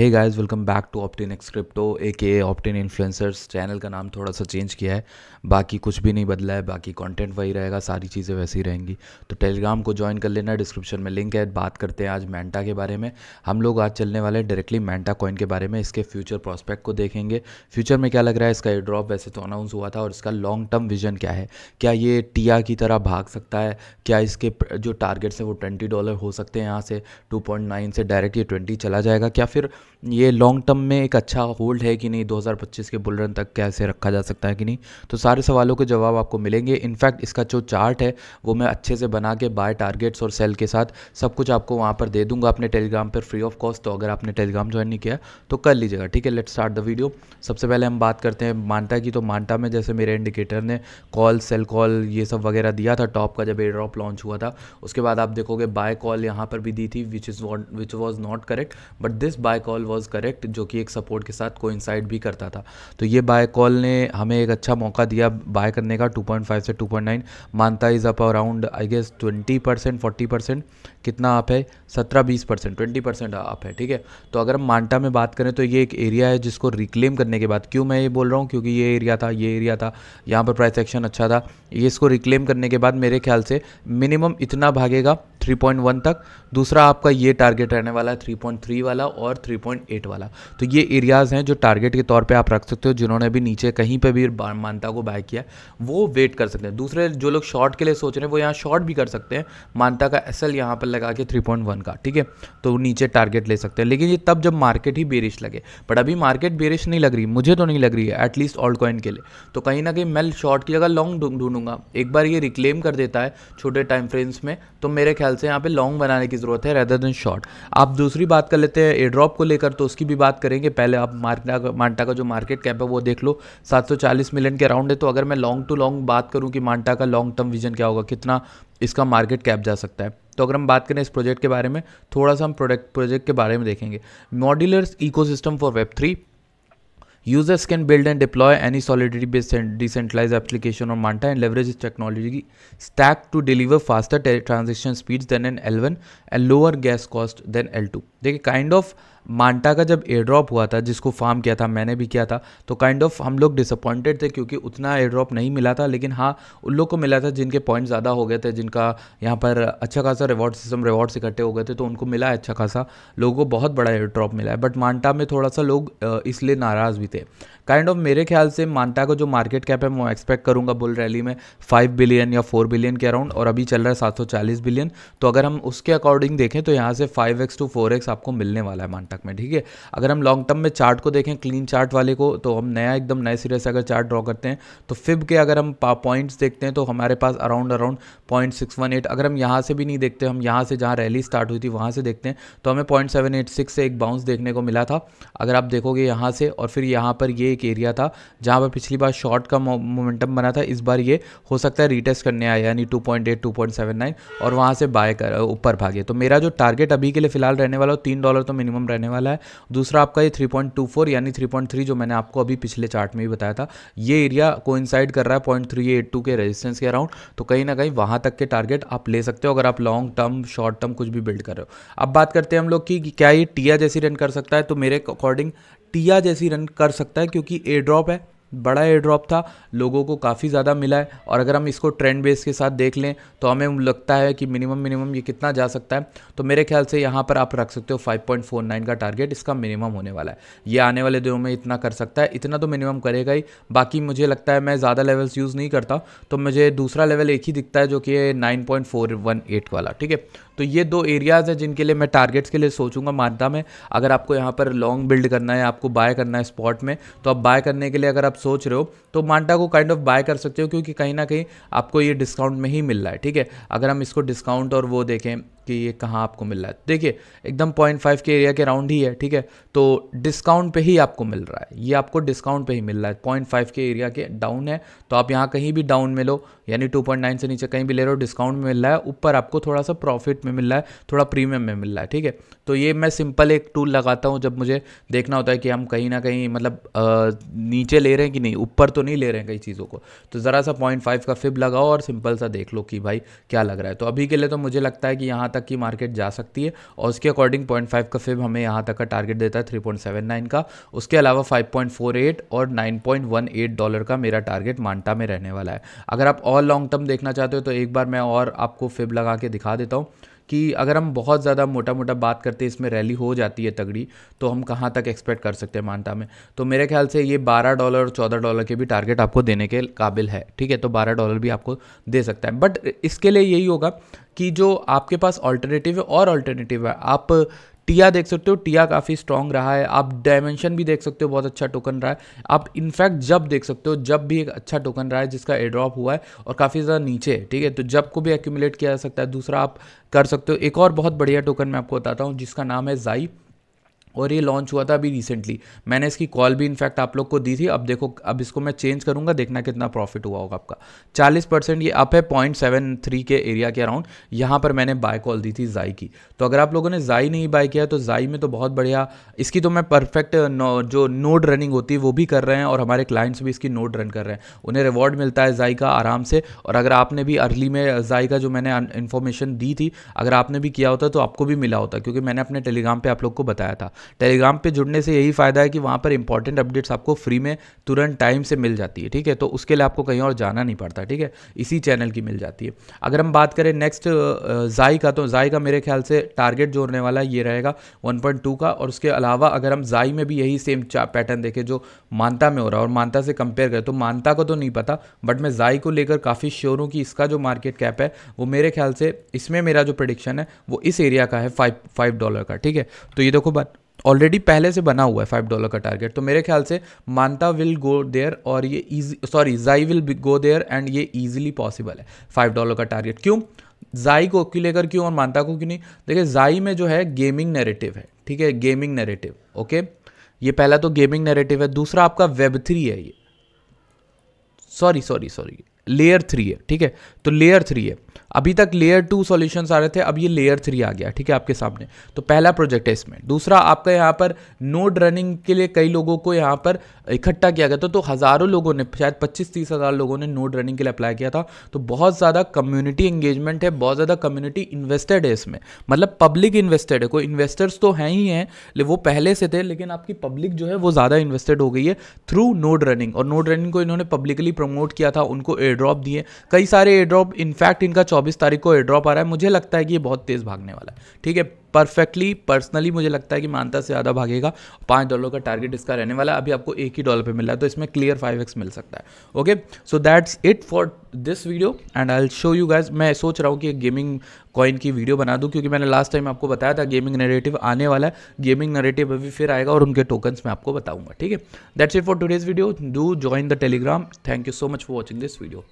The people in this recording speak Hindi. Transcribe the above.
Hey guys welcome back to Optin X crypto aka Optin influencers channel का नाम थोड़ा सा चेंज किया है बाकी कुछ भी नहीं बदला है बाकी कंटेंट वही रहेगा सारी चीज़ें वैसी रहेंगी तो टेलीग्राम को ज्वाइन कर लेना डिस्क्रिप्शन में लिंक है बात करते हैं आज मैंटा के बारे में हम लोग आज चलने वाले डायरेक्टली मैंटा कॉइन के बारे में इसके फ्यूचर प्रॉस्पेक्ट को देखेंगे फ्यूचर में क्या लग रहा है इसका ड्रॉप वैसे तो अनाउंस हुआ था और इसका लॉन्ग टर्म विजन क्या है क्या ये टिया की तरह भाग सकता है क्या इसके जो टारगेट्स हैं वो ट्वेंटी डॉलर हो सकते हैं यहाँ से टू से डायरेक्ट ये ट्वेंटी चला जाएगा क्या फिर ये लॉन्ग टर्म में एक अच्छा होल्ड है कि नहीं 2025 के बुल रन तक कैसे रखा जा सकता है कि नहीं तो सारे सवालों के जवाब आपको मिलेंगे इनफैक्ट इसका जो चार्ट है वो मैं अच्छे से बना के बाय टारगेट्स और सेल के साथ सब कुछ आपको वहाँ पर दे दूंगा अपने टेलीग्राम पर फ्री ऑफ कॉस्ट तो अगर आपने टेलीग्राम ज्वाइन नहीं किया तो कर लीजिएगा ठीक है लेट स्टार्ट द वीडियो सबसे पहले हम बात करते हैं मानता की तो मानता में जैसे मेरे इंडिकेटर ने कॉल सेल कॉल ये सब वगैरह दिया था टॉप का जब ए ड्रॉप लॉन्च हुआ था उसके बाद आप देखोगे बाय कॉल यहाँ पर भी दी थी which is what which was not correct but this by call was correct जो कि एक सपोर्ट के साथ कोइंसाइड भी करता था तो ये बाय कॉल ने हमें एक अच्छा मौका दिया बाय करने का 2.5 से 2.9 मानता is up around I guess 20 percent forty percent कितना आप है सत्रह बीस परसेंट ट्वेंटी परसेंट आप है ठीक है तो अगर हम मांटा में बात करें तो ये एक एरिया है जिसको रिक्लेम करने के बाद क्यों मैं ये बोल रहा हूँ क्योंकि ये एरिया था ये एरिया था यहाँ पर प्राइस एक्शन अच्छा था ये इसको रिक्लेम करने के बाद मेरे ख्याल से मिनिमम इतना भागेगा 3.1 तक दूसरा आपका ये टारगेट रहने वाला है 3.3 वाला और 3.8 वाला तो ये एरियाज़ हैं जो टारगेट के तौर पे आप रख सकते हो जिन्होंने भी नीचे कहीं पे भी मानता को बाय किया वो वेट कर सकते हैं दूसरे जो लोग शॉर्ट के लिए सोच रहे हैं वो यहाँ शॉर्ट भी कर सकते हैं मानता का एस एल यहाँ पर लगा के थ्री का ठीक है तो नीचे टारगेट ले सकते हैं लेकिन ये तब जब मार्केट ही बेरिश लगे बट अभी मार्केट बेरिश नहीं लग रही मुझे तो नहीं लग रही है एटलीस्ट ऑल्ड कॉइन के लिए तो कहीं ना कहीं मैं शॉर्ट की जगह लॉन्ग ढूंढूंगा एक बार ये रिक्लेम कर देता है छोटे टाइम फ्रेम्स में तो मेरे ख्याल से यहाँ पे लॉन्ग बनाने की ज़रूरत है रेदर देन शॉर्ट आप दूसरी बात कर लेते हैं एड्रॉप को लेकर तो उसकी भी बात करेंगे पहले आप मार्टा मांटा का जो मार्केट कैप है वो देख लो 740 मिलियन के अराउंड है तो अगर मैं लॉन्ग टू लॉन्ग बात करूँ कि मांटा का लॉन्ग टर्म विजन क्या होगा कितना इसका मार्केट कैप जा सकता है तो अगर हम बात करें इस प्रोजेक्ट के बारे में थोड़ा सा हम प्रोडक्ट प्रोजेक्ट के बारे में देखेंगे modular ecosystem for web three Users can build and deploy any Solidity-based decentralized application on Manta and leverage its technology stack to deliver faster transaction speeds than an L1 and lower gas cost than L2. देखिए काइंड ऑफ मांटा का जब एयर ड्रॉप हुआ था जिसको फार्म किया था मैंने भी किया था तो काइंड kind ऑफ of हम लोग डिसअपॉइंटेड थे क्योंकि उतना एयर ड्रॉप नहीं मिला था लेकिन हाँ उन लोग को मिला था जिनके पॉइंट ज़्यादा हो गए थे जिनका यहाँ पर अच्छा खासा रिवॉर्ड सिस्टम रिवॉर्ड्स इकट्ठे हो गए थे तो उनको मिला है अच्छा खासा लोगों को बहुत बड़ा एयर ड्रॉप मिला है बट मांटा में थोड़ा सा लोग इसलिए नाराज़ भी थे काइंड ऑफ मेरे ख्याल से मानता का जो मार्केट कैप है मैं एक्सपेक्ट करूंगा बुल रैली में फाइव बिलियन या फोर बिलियन के अराउंड और अभी चल रहा है सात सौ चालीस बिलियन तो अगर हम उसके अकॉर्डिंग देखें तो यहाँ से five X to four X आपको मिलने वाला है मानटक में ठीक है अगर हम लॉन्ग टर्म में चार्ट को देखें क्लीन चार्ट वाले को तो हम नया एकदम नए सिरे से अगर चार्ट ड्रॉ करते हैं तो फिब के अगर हम पॉइंट्स देखते हैं तो हमारे पास around around point six one eight अगर हम यहाँ से भी नहीं देखते हम यहाँ से जहाँ रैली स्टार्ट हुई थी वहाँ से देखते हैं तो हमें पॉइंट सेवन एट सिक्स से एक बाउंस देखने को मिला था अगर आप देखोगे यहाँ से और फिर यहाँ पर ये एक एरिया था जहाँ पर पिछली बार शॉर्ट का मोमेंटम बना था इस बार ये हो सकता है रीटेस्ट करने आया यानी 2.8 2.79 और वहाँ से बाय कर ऊपर भागे तो मेरा जो टारगेट अभी के लिए फिलहाल रहने वाला हो तीन डॉलर तो मिनिमम रहने वाला है दूसरा आपका ये 3.24 यानी 3.3 जो मैंने आपको अभी पिछले चार्ट में भी बताया था ये एरिया कोइंसाइड कर रहा है पॉइंट के रजिस्टेंस के अराउंड तो कहीं ना कहीं वहाँ तक के टारगेट आप ले सकते हो अगर आप लॉन्ग टर्म शॉर्ट टर्म कुछ भी बिल्ड कर रहे हो अब बात करते हैं हम लोग की क्या ये टिया जैसी रन कर सकता है तो मेरे अकॉर्डिंग टिया जैसी रन कर सकता है क्योंकि एयर ड्रॉप है बड़ा एयर ड्रॉप था लोगों को काफ़ी ज़्यादा मिला है और अगर हम इसको ट्रेंड बेस के साथ देख लें तो हमें लगता है कि मिनिमम मिनिमम ये कितना जा सकता है तो मेरे ख्याल से यहाँ पर आप रख सकते हो 5.49 का टारगेट इसका मिनिमम होने वाला है ये आने वाले दिनों में इतना कर सकता है इतना तो मिनिमम करेगा ही बाकी मुझे लगता है मैं ज़्यादा लेवल्स यूज़ नहीं करता तो मुझे दूसरा लेवल एक ही दिखता है जो कि नाइन वाला ठीक है तो ये दो एरियाज़ हैं जिनके लिए मैं टारगेट्स के लिए सोचूंगा मानता में अगर आपको यहाँ पर लॉन्ग बिल्ड करना है आपको बाय करना है स्पॉट में तो आप बाय करने के लिए अगर आप सोच रहे हो तो मांडा को काइंड ऑफ बाय कर सकते हो क्योंकि कहीं ना कहीं आपको ये डिस्काउंट में ही मिल रहा है ठीक है अगर हम इसको डिस्काउंट और वो देखें कि ये कहाँ आपको मिल रहा है देखिए एकदम पॉइंट फाइव के एरिया के राउंड ही है ठीक है तो डिस्काउंट पे ही आपको मिल रहा है ये आपको डिस्काउंट पे ही मिल रहा है पॉइंट फाइव के एरिया के डाउन है तो आप यहाँ कहीं भी डाउन में लो यानी टू पॉइंट नाइन से नीचे कहीं भी ले रहे हो डिस्काउंट में मिल रहा है ऊपर आपको थोड़ा सा प्रॉफिट में मिल रहा है थोड़ा प्रीमियम में मिल रहा है ठीक है तो ये मैं सिंपल एक टूल लगाता हूँ जब मुझे देखना होता है कि हम कहीं ना कहीं मतलब नीचे ले रहे हैं कि नहीं ऊपर तो नहीं ले रहे हैं कई चीज़ों को तो ज़रा सा पॉइंट फाइव का फिब लगाओ और सिंपल सा देख लो कि भाई क्या लग रहा है तो अभी के लिए तो मुझे लगता है कि यहाँ यहाँ तक की मार्केट जा सकती है और उसके अकॉर्डिंग पॉइंट फाइव का फिब हमें यहाँ तक का टारगेट देता है थ्री पॉइंट सेवन नाइन का उसके अलावा फाइव पॉइंट फोर एट और nine point one eight dollar का मेरा टारगेट मांटा में रहने वाला है अगर आप और लॉन्ग टर्म देखना चाहते हो तो एक बार मैं और आपको फिब लगा के दिखा देता हूँ कि अगर हम बहुत ज़्यादा मोटा मोटा बात करते हैं इसमें रैली हो जाती है तगड़ी तो हम कहाँ तक एक्सपेक्ट कर सकते हैं मानता में तो मेरे ख्याल से ये बारह डॉलर और चौदह डॉलर के भी टारगेट आपको देने के काबिल है ठीक है तो बारह डॉलर भी आपको दे सकता है बट इसके लिए यही होगा कि जो आपके पास ऑल्टरनेटिव है और ऑल्टरनेटिव है आप टिया देख सकते हो टिया काफ़ी स्ट्रांग रहा है आप डायमेंशन भी देख सकते हो बहुत अच्छा टोकन रहा है आप इनफैक्ट जब देख सकते हो जब भी एक अच्छा टोकन रहा है जिसका एड्रॉप हुआ है और काफ़ी ज़्यादा नीचे है ठीक है तो जब को भी एक्यूमुलेट किया जा सकता है दूसरा आप कर सकते हो एक और बहुत बढ़िया टोकन मैं आपको बताता हूँ जिसका नाम है जाई और ये लॉन्च हुआ था अभी रिसेंटली मैंने इसकी कॉल भी इनफैक्ट आप लोग को दी थी अब देखो अब इसको मैं चेंज करूंगा देखना कितना प्रॉफिट हुआ होगा आपका 40 परसेंट ये अप है पॉइंट सेवन थ्री के एरिया के अराउंड यहाँ पर मैंने बाय कॉल दी थी जाई की तो अगर आप लोगों ने जाई नहीं बाय किया तो जाई में तो बहुत बढ़िया इसकी तो मैं परफेक्ट जो नोड रनिंग होती है वो भी कर रहे हैं और हमारे क्लाइंट्स भी इसकी नोड रन कर रहे हैं उन्हें रिवॉर्ड मिलता है जाई का आराम से और अगर आपने भी अर्ली में जाई का जो मैंने इन्फॉर्मेशन दी थी अगर आपने भी किया होता तो आपको भी मिला होता क्योंकि मैंने अपने टेलीग्राम पर आप लोग को बताया था टेलीग्राम पे जुड़ने से यही फ़ायदा है कि वहाँ पर इंपॉर्टेंट अपडेट्स आपको फ्री में तुरंत टाइम से मिल जाती है ठीक है तो उसके लिए आपको कहीं और जाना नहीं पड़ता ठीक है इसी चैनल की मिल जाती है अगर हम बात करें नेक्स्ट जाई का तो जाई का मेरे ख्याल से टारगेट जो होने वाला ये रहेगा वन का और उसके अलावा अगर हम जाई में भी यही सेम पैटर्न देखें जो मानता में हो रहा है और मानता से कंपेयर करें तो मानता को तो नहीं पता बट मैं जाई को लेकर काफ़ी श्योर हूँ कि इसका जो मार्केट कैप है वो मेरे ख्याल से इसमें मेरा जो प्रडिक्शन है वो इस एरिया का है फाइव फाइव डॉलर का ठीक है तो ये देखो बात ऑलरेडी पहले से बना हुआ है फाइव डॉलर का टारगेट तो मेरे ख्याल से मानता विल गो देयर और ये ईजी सॉरी जाई विल गो देयर एंड ये ईजिली पॉसिबल है फाइव डॉलर का टारगेट क्यों जाई को क्यों लेकर क्यों और मानता को क्यों नहीं देखिए जाई में जो है गेमिंग नेरेटिव है ठीक है गेमिंग नेरेटिव ओके ये पहला तो गेमिंग नेरेटिव है दूसरा आपका वेब थ्री है ये sorry sorry sorry layer three है ठीक है तो लेयर थ्री है अभी तक लेयर टू सॉल्यूशन आ रहे थे अब ये लेयर थ्री आ गया ठीक है आपके सामने तो पहला प्रोजेक्ट है इसमें दूसरा आपका यहाँ पर नोड रनिंग के लिए कई लोगों को यहाँ पर इकट्ठा किया गया था तो हज़ारों लोगों ने शायद पच्चीस तीस हज़ार लोगों ने नोड रनिंग के लिए अप्लाई किया था तो बहुत ज़्यादा कम्युनिटी एंगेजमेंट है बहुत ज़्यादा कम्युनिटी इन्वेस्टेड है इसमें मतलब पब्लिक इन्वेस्टेड है कोई इन्वेस्टर्स तो हैं ही हैं वो पहले से थे लेकिन आपकी पब्लिक जो है वो ज़्यादा इन्वेस्टेड हो गई है थ्रू नोड रनिंग और नोड रनिंग को इन्होंने पब्लिकली प्रमोट किया था उनको एड ड्रॉप दिए कई सारे एयड्रॉप इनफैक्ट इनका चौबीस तारीख को एयर ड्रॉप आ रहा है मुझे लगता है कि ये बहुत तेज़ भागने वाला है ठीक है परफेक्टली पर्सनली मुझे लगता है कि मानता से ज़्यादा भागेगा पाँच डॉलर का टारगेट इसका रहने वाला है अभी आपको एक ही डॉलर पर मिल रहा है तो इसमें क्लियर फाइव एक्स मिल सकता है okay so that's it for this video and I show you guys मैं सोच रहा हूँ कि एक गेमिंग कॉइन की वीडियो बना दूँ क्योंकि मैंने लास्ट टाइम आपको बताया था गेमिंग नरेटिव आने वाला है गेमिंग नरेटिव अभी फिर आएगा और उनके टोकन्स मैं आपको बताऊँगा ठीक है that's it for today's video do join the Telegram thank you so much for watching this video